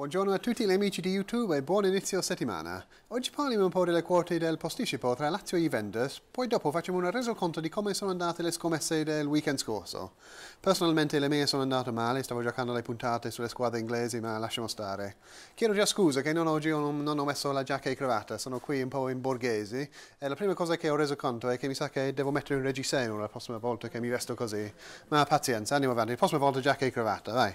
Buongiorno a tutti gli amici di YouTube e buon inizio settimana. Oggi parliamo un po' delle quote del posticipo tra Lazio e Juventus, poi dopo facciamo un resoconto di come sono andate le scommesse del weekend scorso. Personalmente le mie sono andate male, stavo giocando le puntate sulle squadre inglesi ma lasciamo stare. Chiedo già scusa che non oggi non, ho messo la giacca e cravatta, sono qui un po' in borghese e la prima cosa che ho reso conto è che mi sa che devo mettere un reggiseno la prossima volta che mi vesto così. Ma pazienza, andiamo avanti, la prossima volta giacca e cravatta, vai.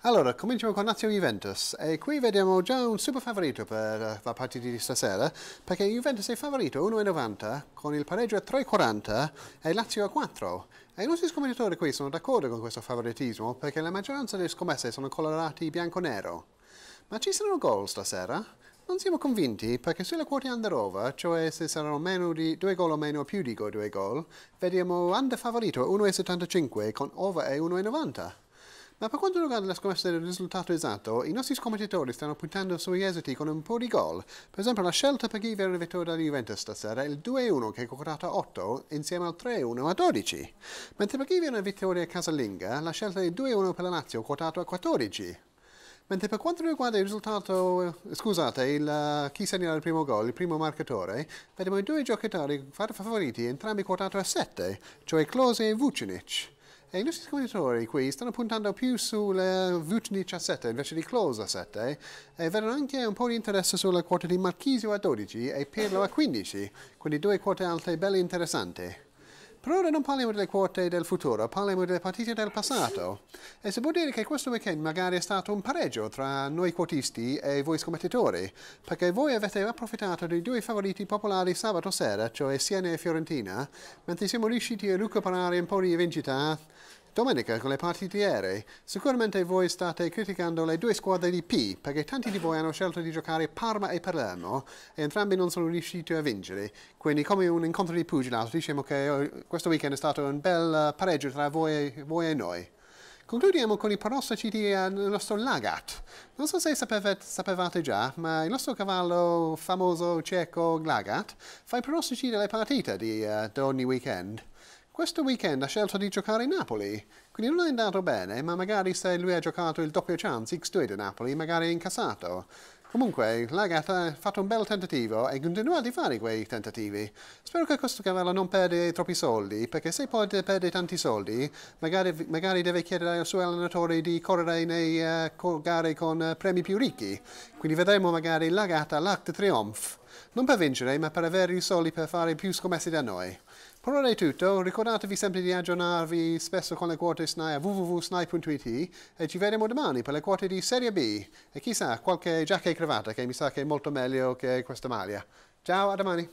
Allora, cominciamo con Lazio e Juventus e qui vediamo già un super favorito per eh, la partita di stasera, perché Juventus è favorito 1,90 con il pareggio a 3,40 e Lazio a 4. E i nostri scommettitori qui sono d'accordo con questo favoritismo, perché la maggioranza delle scommesse sono colorati bianco-nero. Ma ci saranno gol stasera? Non siamo convinti perché sulla quota under over, cioè se saranno meno di 2 gol o meno più di 2 go, gol, vediamo under favorito 1,75 con over e 1,90. Ma per quanto riguarda la scommessa del risultato esatto, i nostri scommettitori stanno puntando sui esiti con un po' di gol. Per esempio la scelta per chi verrà il vettore della Juventus stasera è il 2-1 che è quotato a 8 insieme al 3-1 a 12. Mentre per chi verrà vittoria casalinga, la scelta è il 2-1 per la Lazio quotato a 14. Mentre per quanto riguarda il risultato, scusate, il, uh, chi segnerà il primo gol, il primo marcatore, vediamo i due giocatori favoriti, entrambi quotati a 7, cioè Close e Vucinic. E i nostri scopritori qui stanno puntando più sulle eh, VUT 17 invece di Close a 7 eh, e vedono anche un po' di interesse sulle quote di Marchisio a 12 e Pirlo a 15, quindi due quote alte belle interessanti. Per ora non parliamo delle quote del futuro, parliamo delle partite del passato. E si può dire che questo weekend magari è stato un pareggio tra noi quotisti e voi scommettitori, perché voi avete approfittato dei due favoriti popolari sabato sera, cioè Siena e Fiorentina, mentre siamo riusciti a recuperare un po' di vincita Domenica con le partitiere. Sicuramente voi state criticando le due squadre di P, perché tanti di voi hanno scelto di giocare Parma e Palermo e entrambi non sono riusciti a vincere. Quindi come un incontro di pugilato diciamo che eh, questo weekend è stato un bel pareggio tra voi, voi e noi. Concludiamo con i pronostici del eh, nostro Lagat. Non so se sapevate, sapevate, già, ma il nostro cavallo famoso cieco Lagat fa i pronostici delle partite di, uh, di ogni weekend. Questo weekend ha scelto di giocare in Napoli, quindi non è andato bene, ma magari se lui ha giocato il doppio chance X2 di Napoli, magari è incassato. Comunque, Lagat ha fatto un bel tentativo e continua a fare quei tentativi. Spero che questo cavallo non perda troppi soldi, perché se poi perde tanti soldi, magari, magari deve chiedere al suo allenatore di correre nei uh, gare con uh, premi più ricchi. Quindi vedremo magari Lagat all'Act Triumph non per vincere, ma per avere i soldi per fare più scommesse da noi. Per ora è tutto, ricordatevi sempre di aggiornarvi spesso con le quote SNAI a www.snai.it e ci vedremo domani per le quote di Serie B e chissà qualche giacca e cravatta che mi sa che è molto meglio che questa maglia. Ciao, a domani!